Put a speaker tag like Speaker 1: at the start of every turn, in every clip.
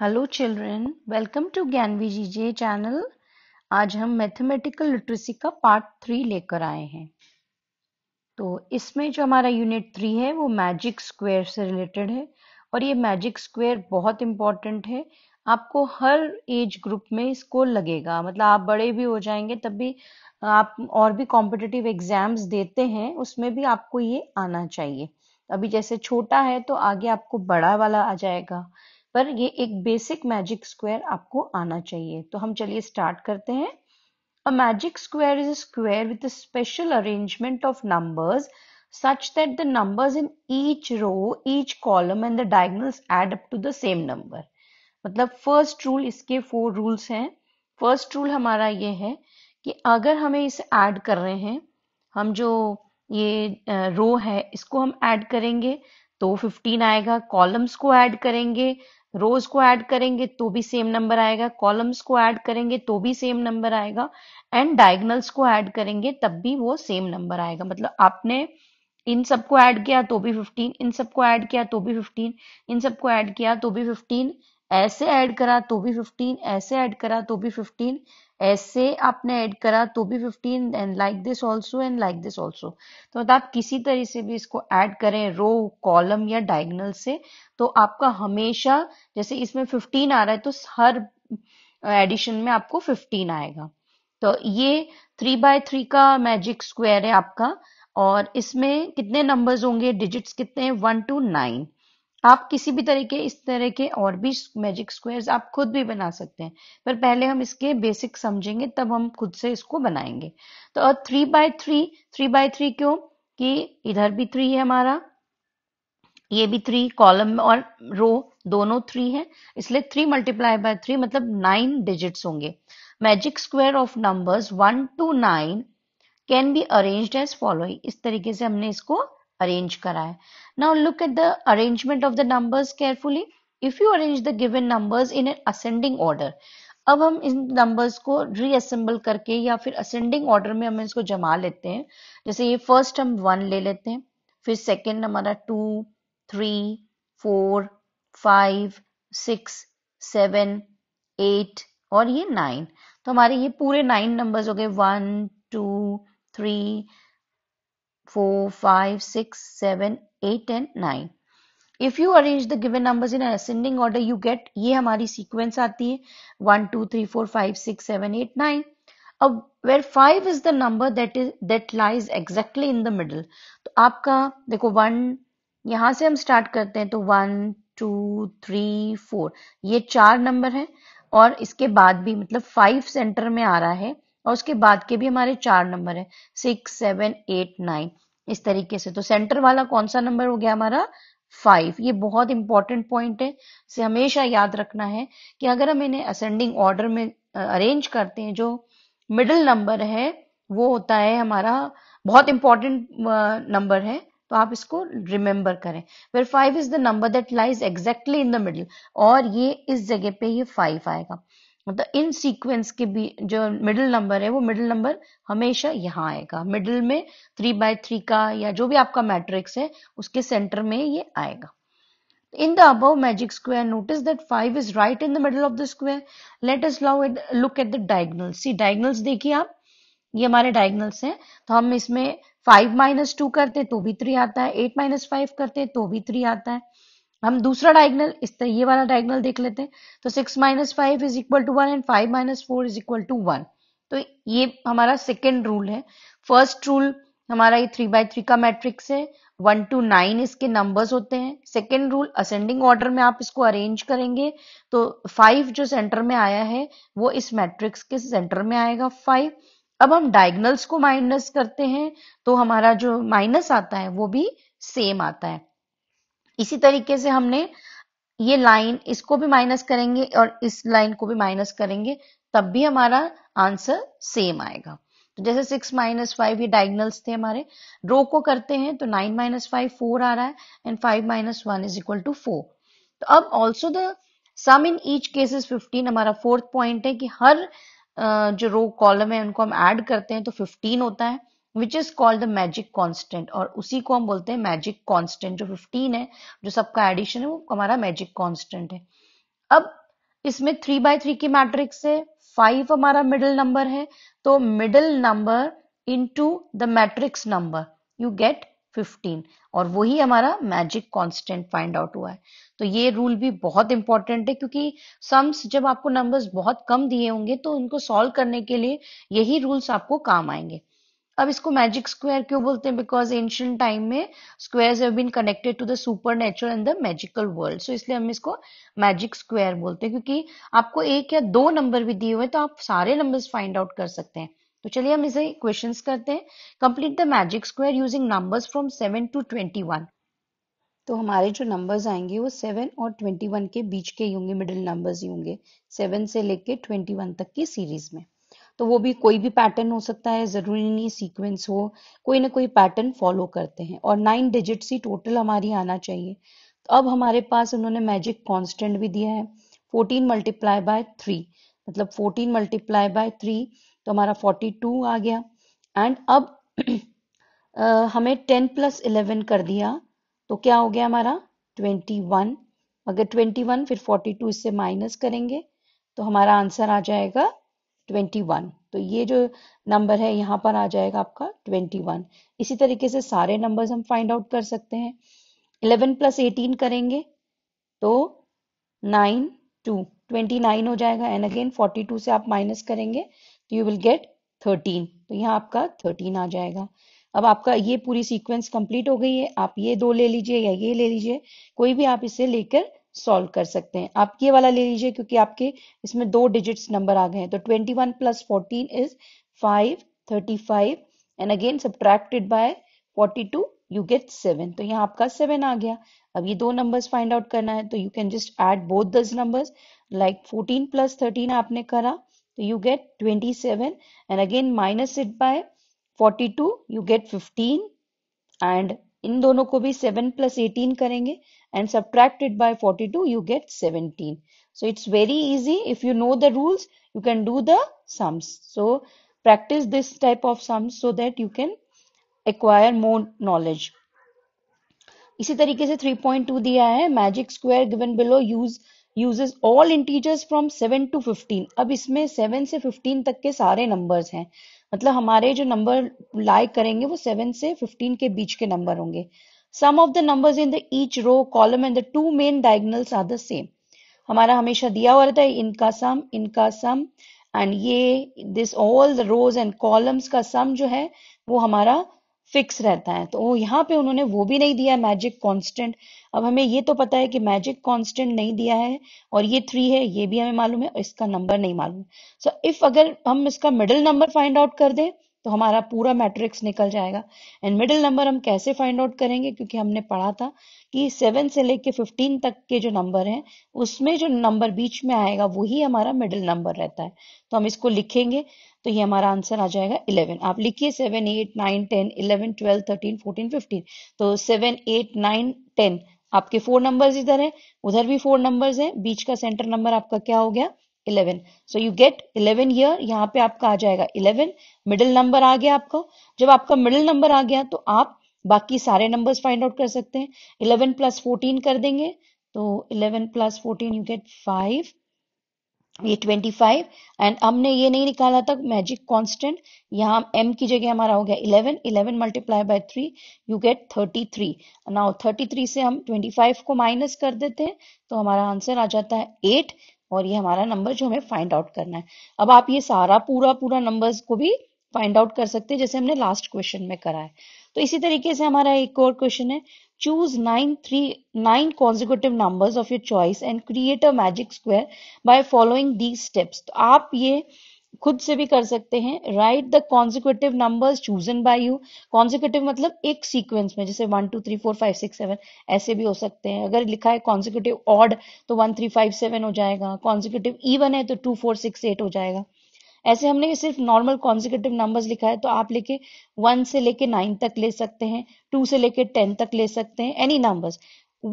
Speaker 1: Hello children welcome to Gyanvi G J channel आज हम mathematical literacy का पार्ट थ्री लेकर आए हैं तो इसमें जो हमारा यूनिट थ्री है वो मैजिक स्क्वायर से रिलेटेड है और ये मैजिक स्क्वायर बहुत इम्पॉर्टेंट है आपको हर एज ग्रुप में इसको लगेगा मतलब आप बड़े भी हो जाएंगे तब भी आप और भी कॉम्पिटिटिव एग्जाम्स देते हैं उसमें भी आपको ये आना चाहिए अभी जैसे छोटा है तो आगे आपको बड़ा वाला आ जाएगा पर ये एक बेसिक मैजिक स्क्वायर आपको आना चाहिए तो हम चलिए स्टार्ट करते हैं a magic square is a square with a special arrangement of numbers such that the numbers in each row each column and the diagonals add up to the same number मतलब first rule इसके four rules हैं first rule हमारा ये है कि अगर हमें इसे ऐड कर रहे हैं हम जो ये रो है इसको हम ऐड करेंगे तो 15 आएगा कॉलम्स को ऐड करेंगे रोज को ऐड करेंगे तो भी सेम नंबर आएगा कॉलम्स को ऐड करेंगे तो भी सेम नंबर आएगा एंड डायगनल्स को ऐड करेंगे तब भी वो सेम नंबर आएगा मतलब आपने इन सबको ऐड किया तो भी 15 इन सबको ऐड किया तो भी 15 इन सबको ऐड किया तो भी 15 ऐसे ऐड करा तो भी 15 ऐसे ऐड करा तो भी 15 ऐसे आपने ऐड करा तो भी 15 and like this also and like this also तो मतलब आप किसी तरह से भी इसको ऐड करें रो कॉलम या डायगनल से तो आपका हमेशा जैसे इसमें 15 आ रहा है तो हर एडिशन में आपको 15 आएगा तो ये थ्री बाय थ्री का मैजिक स्क्वायर है आपका और इसमें कितने नंबर्स होंगे डिजिट्स कितने हैं वन टू नाइन आप किसी भी तरीके इस तरह के और भी मैजिक स्क्वायर्स आप खुद भी बना सकते हैं पर पहले हम इसके बेसिक समझेंगे तब हम खुद से इसको बनाएंगे तो अब three by three three by three क्यों कि इधर भी थ्री है हमारा ये भी थ्री कॉलम और रो दोनों थ्री है इसलिए थ्री मल्टीप्लाई बाय थ्री मतलब नाइन डिजिट्स होंगे magic square of numbers one two nine can be arrange as following इस तरीके से हमने इसको अरेंज करा है now look at the arrangement of the numbers carefully if you arrange the given numbers in an ascending order अब हम इन numbers को रीअसेंबल करके या फिर असेंडिंग ऑर्डर में हम इसको जमा लेते हैं जैसे ये फर्स्ट हम वन ले लेते हैं फिर सेकेंड हमारा two three four five six seven eight और ये नाइन तो हमारे ये पूरे नाइन नंबर्स हो गए one two three 4, 5, 6, 7, 8 and 9. If you arrange the given numbers in an ascending order, you get ये हमारी sequence आती है 1, 2, 3, 4, 5, 6, 7, 8, 9. अब where 5 is the number that is that lies exactly in the middle. So, आपका देखो 1 यहाँ से हम start करते हैं तो 1, 2, 3, 4 ये चार number है और इसके बाद भी मतलब 5 center में आ रहा है और उसके बाद के भी हमारे चार नंबर है सिक्स सेवन एट नाइन इस तरीके से तो सेंटर वाला कौन सा नंबर हो गया हमारा फाइव ये बहुत इंपॉर्टेंट पॉइंट है से हमेशा याद रखना है कि अगर हम इन्हें असेंडिंग ऑर्डर में अरेंज करते हैं जो मिडल नंबर है वो होता है हमारा बहुत इंपॉर्टेंट नंबर है तो आप इसको रिमेंबर करें where five is the number that lies exactly in the middle और ये इस जगह पे ये फाइव आएगा मतलब इन सीक्वेंस के भी जो मिडिल नंबर है वो मिडिल नंबर हमेशा यहाँ आएगा मिडिल में थ्री बाय थ्री का या जो भी आपका मैट्रिक्स है उसके सेंटर में ये आएगा इन द अब magic square notice that five is right in the middle of the square let us us it look at the diagonal see diagonals देखिए आप ये हमारे डायगनल्स हैं तो हम इसमें फाइव माइनस टू करते तो भी थ्री आता है एट माइनस फाइव करते तो भी थ्री आता है हम दूसरा डायगनल इस तरह ये वाला डायगनल देख लेते हैं तो six minus five is equal to one and five minus four is equal to one तो ये हमारा सेकेंड रूल है फर्स्ट रूल हमारा ये थ्री बाय थ्री का मैट्रिक्स है वन टू नाइन इसके नंबर्स होते हैं सेकेंड रूल असेंडिंग ऑर्डर में आप इसको अरेंज करेंगे तो फाइव जो सेंटर में आया है वो इस मैट्रिक्स के सेंटर में आएगा फाइव अब हम डायगनल्स को माइनस करते हैं तो हमारा जो माइनस आता है वो भी सेम आता है इसी तरीके से हमने ये लाइन इसको भी माइनस करेंगे और इस लाइन को भी माइनस करेंगे तब भी हमारा आंसर सेम आएगा तो जैसे सिक्स माइनस फाइव ये डायगनल्स थे हमारे रो को करते हैं तो नाइन माइनस फाइव फोर आ रहा है and five minus one is equal to four तो अब also the sum in each case is fifteen हमारा फोर्थ पॉइंट है कि हर जो रो कॉलम है उनको हम ऐड करते हैं तो फिफ्टीन होता है which is called the magic constant और उसी को हम बोलते हैं मैजिक कॉन्स्टेंट जो फिफ्टीन है जो सबका एडिशन है वो हमारा मैजिक कॉन्स्टेंट है अब इसमें थ्री बाय थ्री की मैट्रिक्स है फाइव हमारा मिडिल नंबर है तो middle number to the matrix number you get 15 और वही हमारा मैजिक कॉन्स्टेंट फाइंड आउट हुआ है तो ये रूल भी बहुत इंपॉर्टेंट है क्योंकि सम्स जब आपको नंबर्स बहुत कम दिए होंगे तो उनको सॉल्व करने के लिए यही रूल्स आपको काम आएंगे अब इसको मैजिक स्क्वायर क्यों बोलते हैं बिकॉज एंशियंट टाइम में squares have been connected to the supernatural and the magical world so इसलिए हम इसको मैजिक स्क्वायर बोलते हैं क्योंकि आपको एक या दो नंबर भी दिए हुए तो आप सारे नंबर्स फाइंड आउट कर सकते हैं तो चलिए हम इसे क्वेश्चन करते हैं complete the magic square using numbers from seven to twenty one तो हमारे जो नंबर्स आएंगे वो सेवन और ट्वेंटी वन के बीच के ही होंगे मिडिल नंबर्स ही होंगे सेवन से लेके ट्वेंटी वन तक की सीरीज में तो वो भी कोई भी पैटर्न हो सकता है ज़रूरी नहीं सीक्वेंस हो कोई ना कोई पैटर्न फॉलो करते हैं और नाइन डिजिट ही टोटल हमारी आना चाहिए तो अब हमारे पास उन्होंने मैजिक कॉन्स्टेंट भी दिया है फोर्टीन मल्टीप्लाई बाय थ्री मतलब फोर्टीन मल्टीप्लाई बाय थ्री तो हमारा फोर्टी टू आ गया एंड अब आ, हमें टेन प्लस इलेवन कर दिया तो क्या हो गया हमारा ट्वेंटी वन अगर ट्वेंटी वन फिर फोर्टी टू इससे माइनस करेंगे तो हमारा आंसर आ जाएगा ट्वेंटी वन तो ये जो नंबर है यहाँ पर आ जाएगा आपका ट्वेंटी वन इसी तरीके से सारे नंबर्स हम फाइंड आउट कर सकते हैं इलेवन प्लस एटीन करेंगे तो नाइन टू ट्वेंटी नाइन हो जाएगा एंड अगेन फोर्टी टू से आप माइनस करेंगे तो यू विल गेट थर्टीन तो यहाँ आपका थर्टीन आ जाएगा अब आपका ये पूरी सीक्वेंस कंप्लीट हो गई है आप ये दो ले लीजिए या ये ले लीजिए कोई भी आप इसे लेकर सॉल्व कर सकते हैं आप ये वाला ले लीजिए क्योंकि आपके इसमें दो डिजिट्स नंबर आ गए हैं तो 21 one plus fourteen is 5, 35 and again subtracted by 42 you get seven तो यहाँ आपका सेवन आ गया अब ये दो नंबर्स फाइंड आउट करना है तो you can just add both these numbers like 14 plus thirteen आपने करा तो you get 27 and again minus it by 42 you get 15 and इन दोनों को भी सेवन प्लस एटीन करेंगे and subtracted by forty two you get seventeen so it's very easy if you know the rules you can do the sums so practice this type of sums so that you can acquire more knowledge इसी तरीके से 3.2 दिया है magic square given below use uses all integers from 7 to 15 अब इसमें 7 से 15 तक के सारे नंबर्स हैं मतलब हमारे जो नंबर लाइक करेंगे वो सेवन से फिफ्टीन के बीच के नंबर होंगे sum of the number in the each row column and the two main diagonals are the same हमारा हमेशा दिया हुआ रहता है इनका सम इनका सम एंड ये this all the rows and columns का सम जो है वो हमारा फिक्स रहता है तो यहाँ पे उन्होंने वो भी नहीं दिया मैजिक कांस्टेंट अब हमें ये तो पता है कि मैजिक कांस्टेंट नहीं दिया है और ये थ्री है ये भी हमें मालूम है इसका नंबर नहीं मालूम सो इफ अगर हम इसका मिडिल नंबर फाइंड आउट कर दें तो हमारा पूरा मैट्रिक्स निकल जाएगा एंड मिडिल नंबर हम कैसे फाइंड आउट करेंगे क्योंकि हमने पढ़ा था कि सेवन से लेके फिफ्टीन तक के जो नंबर हैं उसमें जो नंबर बीच में आएगा वही हमारा मिडिल नंबर रहता है तो हम इसको लिखेंगे तो ये हमारा आंसर आ जाएगा इलेवन आप लिखिए seven eight nine ten eleven twelve thirteen fourteen fifteen तो सेवन एट नाइन टेन आपके फोर नंबर्स इधर है उधर भी फोर नंबर्स है बीच का सेंटर नंबर आपका क्या हो गया eleven so you get eleven year यहाँ पे आपका आ जाएगा इलेवन मिडिल नंबर आ गया आपका जब आपका मिडिल नंबर आ गया तो आप बाकी सारे नंबर्स फाइंड आउट कर सकते हैं इलेवन प्लस फोर्टीन कर देंगे तो eleven plus fourteen you get five ये 25 एंड हमने ये नहीं निकाला था मैजिक कांस्टेंट यहाँ m की जगह हमारा हो गया 11 11 multiply by 3 you get 33 now 33 से हम 25 को माइनस कर देते हैं तो हमारा आंसर आ जाता है 8 और ये हमारा नंबर जो हमें फाइंड आउट करना है अब आप ये सारा पूरा पूरा नंबर्स को भी फाइंड आउट कर सकते हैं जैसे हमने लास्ट क्वेश्चन में करा है तो इसी तरीके से हमारा एक और क्वेश्चन है Choose nine, three, nine consecutive numbers of your choice and create a magic square by following these steps. तो आप ये खुद से भी कर सकते हैं right the consecutive number chosen by you consecutive मतलब एक सीक्वेंस में जैसे one two three four five six seven ऐसे भी हो सकते हैं अगर लिखा है कॉन्जिक्यूटिव ऑड तो वन थ्री फाइव सेवन हो जाएगा कॉन्जिक्यूटिव इवन है तो टू फोर सिक्स एट हो जाएगा ऐसे हमने सिर्फ नॉर्मल कॉन्जिकेटिव नंबर्स लिखा है तो आप लेके वन से लेके नाइन तक ले सकते हैं टू से लेके टेन तक ले सकते हैं any numbers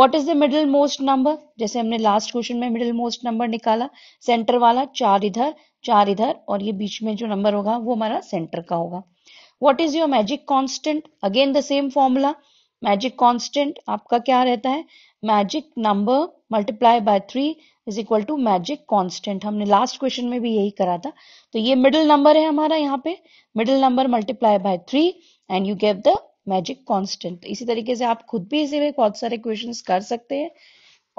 Speaker 1: what is the middle most number जैसे हमने लास्ट क्वेश्चन में मिडिल मोस्ट नंबर निकाला सेंटर वाला चार इधर चार इधर और ये बीच में जो नंबर होगा वो हमारा सेंटर का होगा what is your magic constant again the same formula magic constant आपका क्या रहता है magic number multiply by three is equal to magic constant हमने लास्ट क्वेश्चन में भी यही करा था तो ये मिडिल नंबर है हमारा यहाँ पे middle number multiply by three and you gave the magic constant इसी तरीके से आप खुद भी इसी में बहुत सारे क्वेश्चन कर सकते हैं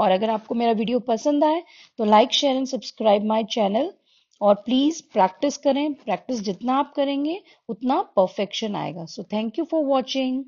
Speaker 1: और अगर आपको मेरा वीडियो पसंद आए तो like share and subscribe my channel और प्लीज प्रैक्टिस करें प्रैक्टिस जितना आप करेंगे उतना परफेक्शन आएगा so thank you for watching